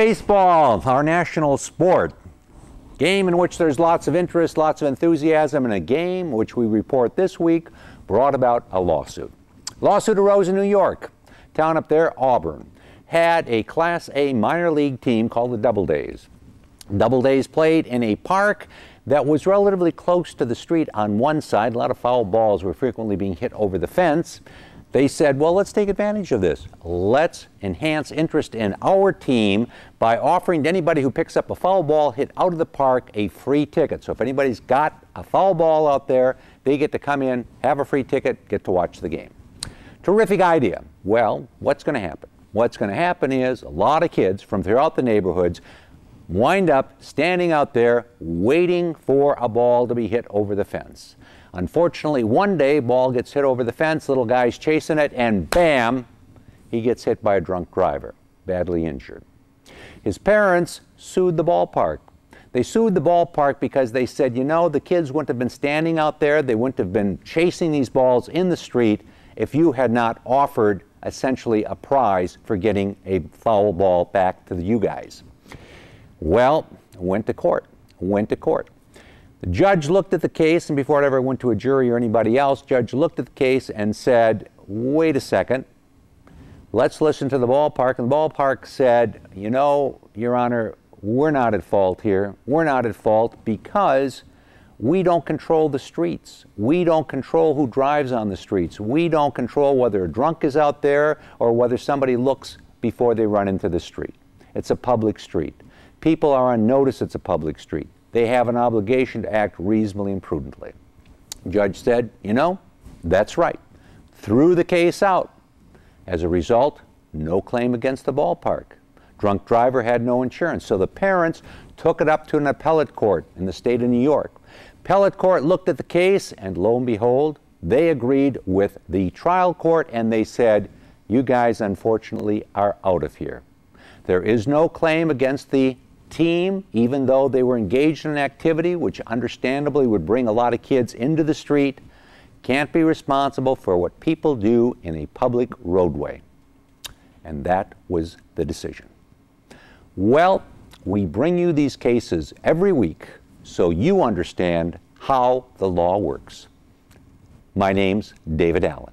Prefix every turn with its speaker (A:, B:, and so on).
A: Baseball, our national sport. Game in which there's lots of interest, lots of enthusiasm, and a game which we report this week brought about a lawsuit. Lawsuit arose in New York, town up there, Auburn, had a Class A minor league team called the Double Days. Double Days played in a park that was relatively close to the street on one side. A lot of foul balls were frequently being hit over the fence. They said, well, let's take advantage of this. Let's enhance interest in our team by offering to anybody who picks up a foul ball hit out of the park a free ticket. So if anybody's got a foul ball out there, they get to come in, have a free ticket, get to watch the game. Terrific idea. Well, what's going to happen? What's going to happen is a lot of kids from throughout the neighborhoods wind up standing out there waiting for a ball to be hit over the fence. Unfortunately, one day, ball gets hit over the fence, little guy's chasing it, and bam, he gets hit by a drunk driver, badly injured. His parents sued the ballpark. They sued the ballpark because they said, you know, the kids wouldn't have been standing out there, they wouldn't have been chasing these balls in the street if you had not offered essentially a prize for getting a foul ball back to you guys. Well, went to court, went to court. The judge looked at the case, and before it ever went to a jury or anybody else, judge looked at the case and said, wait a second, let's listen to the ballpark. And the ballpark said, you know, Your Honor, we're not at fault here. We're not at fault because we don't control the streets. We don't control who drives on the streets. We don't control whether a drunk is out there or whether somebody looks before they run into the street. It's a public street people are on notice it's a public street. They have an obligation to act reasonably and prudently. judge said, you know, that's right. Threw the case out. As a result, no claim against the ballpark. Drunk driver had no insurance. So the parents took it up to an appellate court in the state of New York. Appellate court looked at the case, and lo and behold, they agreed with the trial court and they said, you guys unfortunately are out of here. There is no claim against the team, even though they were engaged in an activity which understandably would bring a lot of kids into the street, can't be responsible for what people do in a public roadway. And that was the decision. Well, we bring you these cases every week so you understand how the law works. My name's David Allen.